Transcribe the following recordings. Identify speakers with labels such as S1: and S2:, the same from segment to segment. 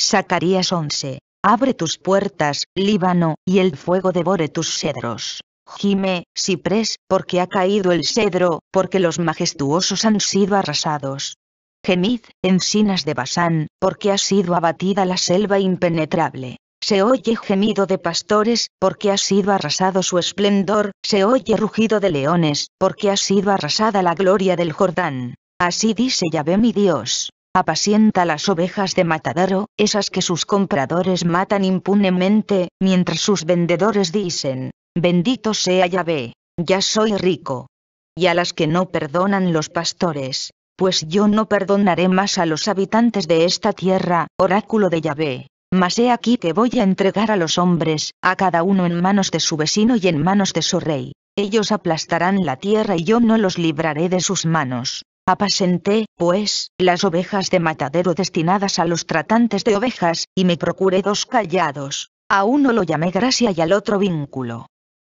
S1: Zacarías 11. Abre tus puertas, Líbano, y el fuego devore tus cedros. Gime, ciprés, porque ha caído el cedro, porque los majestuosos han sido arrasados. Gemid, encinas de Basán, porque ha sido abatida la selva impenetrable. Se oye gemido de pastores, porque ha sido arrasado su esplendor, se oye rugido de leones, porque ha sido arrasada la gloria del Jordán. Así dice Yahvé mi Dios apacienta las ovejas de matadero, esas que sus compradores matan impunemente, mientras sus vendedores dicen, bendito sea Yahvé, ya soy rico. Y a las que no perdonan los pastores, pues yo no perdonaré más a los habitantes de esta tierra, oráculo de Yahvé. Mas he aquí que voy a entregar a los hombres, a cada uno en manos de su vecino y en manos de su rey. Ellos aplastarán la tierra y yo no los libraré de sus manos. Apacenté, pues, las ovejas de matadero destinadas a los tratantes de ovejas, y me procuré dos callados. A uno lo llamé gracia y al otro vínculo.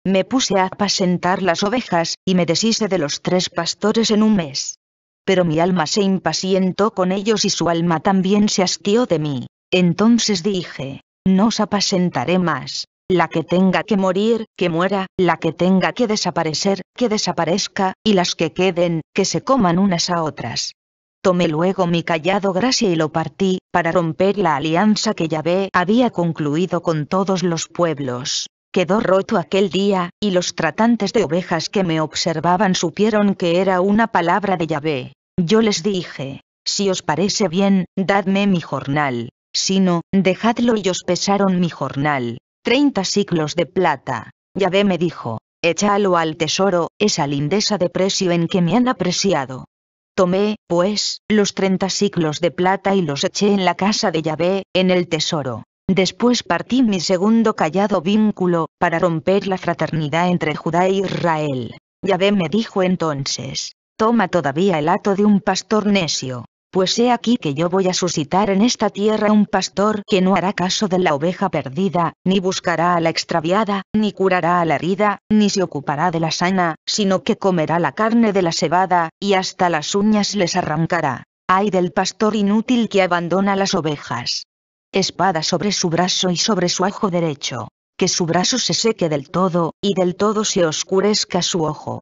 S1: Me puse a apacentar las ovejas, y me deshice de los tres pastores en un mes. Pero mi alma se impacientó con ellos y su alma también se hastió de mí. Entonces dije, no os apacentaré más, la que tenga que morir, que muera, la que tenga que desaparecer, que desaparezca, y las que queden, que se coman unas a otras. Tomé luego mi callado gracia y lo partí, para romper la alianza que Yahvé había concluido con todos los pueblos. Quedó roto aquel día, y los tratantes de ovejas que me observaban supieron que era una palabra de Yahvé. Yo les dije, si os parece bien, dadme mi jornal. Si no, dejadlo y os pesaron mi jornal. Treinta ciclos de plata. Yahvé me dijo, échalo al tesoro, esa lindesa de precio en que me han apreciado. Tomé, pues, los treinta ciclos de plata y los eché en la casa de Yahvé, en el tesoro. Después partí mi segundo callado vínculo, para romper la fraternidad entre Judá e Israel. Yahvé me dijo entonces, toma todavía el hato de un pastor necio, pues he aquí que yo voy a suscitar en esta tierra un pastor que no hará caso de la oveja perdida, ni buscará a la extraviada, ni curará a la herida, ni se ocupará de la sana, sino que comerá la carne de la cebada, y hasta las uñas les arrancará. Ay del pastor inútil que abandona las ovejas. Espada sobre su brazo y sobre su ojo derecho. Que su brazo se seque del todo, y del todo se oscurezca su ojo.